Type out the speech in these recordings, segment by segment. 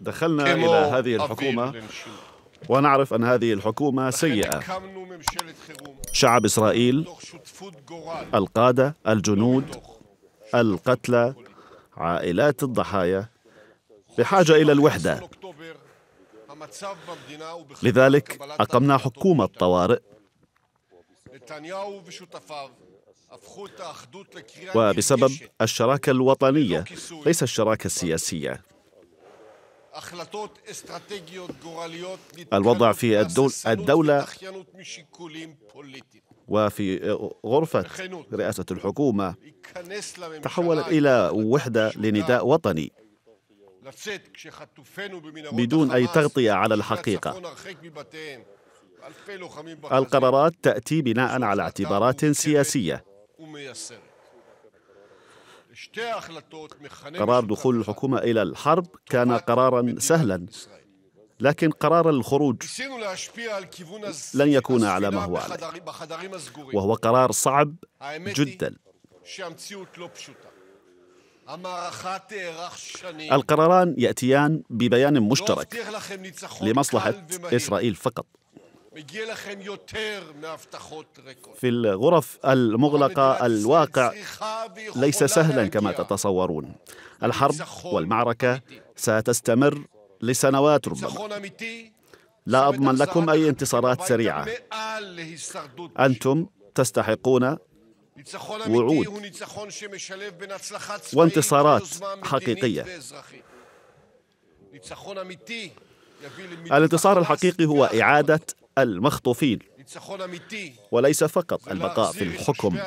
دخلنا إلى هذه الحكومة ونعرف أن هذه الحكومة سيئة شعب إسرائيل القادة الجنود القتلى عائلات الضحايا بحاجة إلى الوحدة لذلك أقمنا حكومة طوارئ وبسبب الشراكة الوطنية ليس الشراكة السياسية الوضع في الدول الدولة وفي غرفة رئاسة الحكومة تحولت إلى وحدة لنداء وطني بدون أي تغطية على الحقيقة القرارات تأتي بناء على اعتبارات سياسية قرار دخول الحكومة إلى الحرب كان قرارا سهلا لكن قرار الخروج لن يكون على ما هو عليه وهو قرار صعب جدا القراران يأتيان ببيان مشترك لمصلحة إسرائيل فقط في الغرف المغلقة الواقع ليس سهلا كما تتصورون الحرب والمعركة ستستمر لسنوات ربما لا أضمن لكم أي انتصارات سريعة أنتم تستحقون وعود وانتصارات حقيقية الانتصار الحقيقي هو إعادة المخطوفين وليس فقط البقاء في الحكم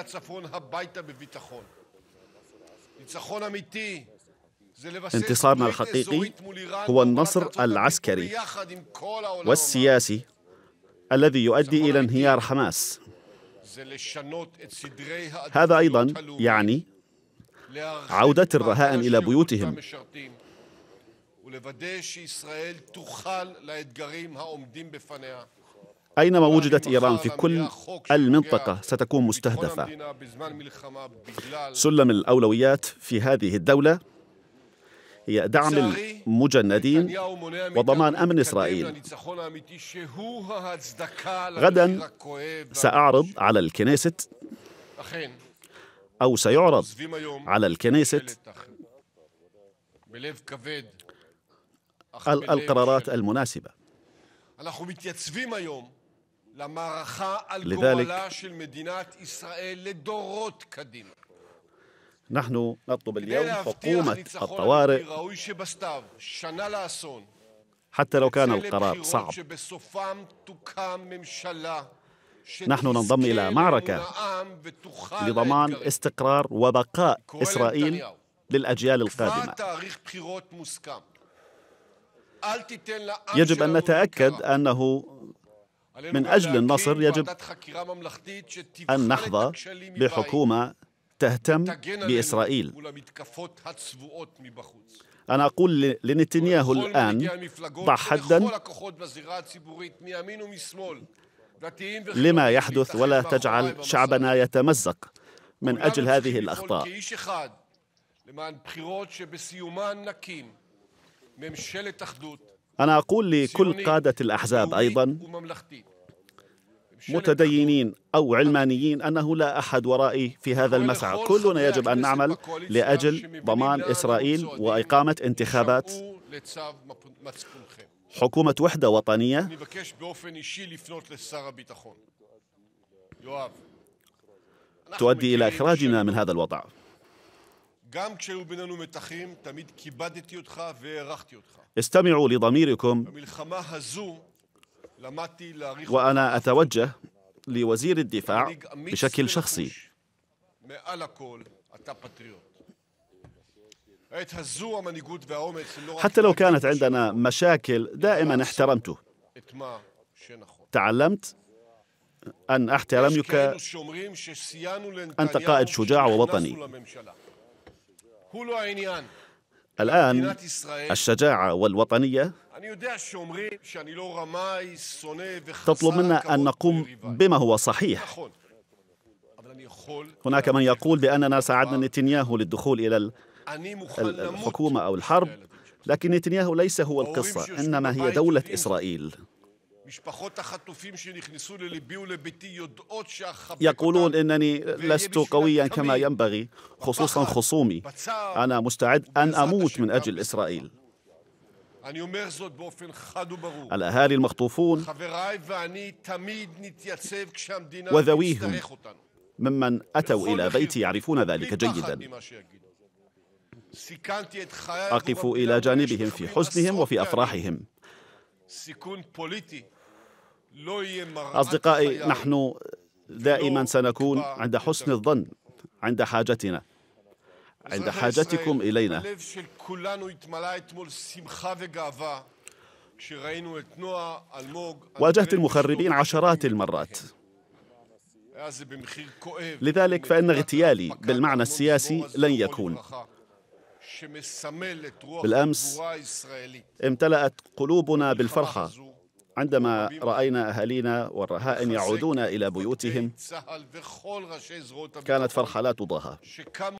انتصارنا الحقيقي هو النصر العسكري والسياسي الذي يؤدي إلى انهيار حماس هذا أيضا يعني عودة الرهائن إلى بيوتهم أينما وجدت إيران في كل المنطقة ستكون مستهدفة سلم الأولويات في هذه الدولة هي دعم المجندين وضمان أمن إسرائيل غدا سأعرض على الكنيست أو سيعرض على الكنيست القرارات المناسبة لذلك نحن نطلب اليوم حكومة الطوارئ حتى لو كان القرار صعب نحن ننضم إلى معركة لضمان استقرار وبقاء إسرائيل للأجيال القادمة يجب أن نتأكد أنه من أجل النصر يجب أن نحظى بحكومة تهتم بإسرائيل أنا أقول لنتنياهو الآن ضع حدا لما يحدث ولا تجعل شعبنا يتمزق من أجل هذه الأخطاء أنا أقول لكل قادة الأحزاب أيضا متدينين أو علمانيين أنه لا أحد ورائي في هذا المسعى كلنا يجب أن نعمل لأجل ضمان إسرائيل وإقامة انتخابات حكومة وحدة وطنية تؤدي إلى إخراجنا من هذا الوضع استمعوا لضميركم وأنا أتوجه لوزير الدفاع بشكل شخصي حتى لو كانت عندنا مشاكل دائما احترمته تعلمت أن أحترمك أنت قائد شجاع ووطني الآن الشجاعة والوطنية تطلب منا أن نقوم بما هو صحيح هناك من يقول بأننا ساعدنا نتنياهو للدخول إلى الحكومة أو الحرب لكن نتنياهو ليس هو القصة إنما هي دولة إسرائيل يقولون انني لست قويا كما ينبغي خصوصا خصومي انا مستعد ان اموت من اجل اسرائيل الاهالي المخطوفون وذويهم ممن اتوا الى بيتي يعرفون ذلك جيدا اقف الى جانبهم في حزنهم وفي افراحهم أصدقائي نحن دائما سنكون عند حسن الظن عند حاجتنا عند حاجتكم إلينا واجهت المخربين عشرات المرات لذلك فإن اغتيالي بالمعنى السياسي لن يكون بالأمس امتلأت قلوبنا بالفرحة عندما راينا اهالينا والرهائن يعودون الى بيوتهم كانت فرحه لا تضاهى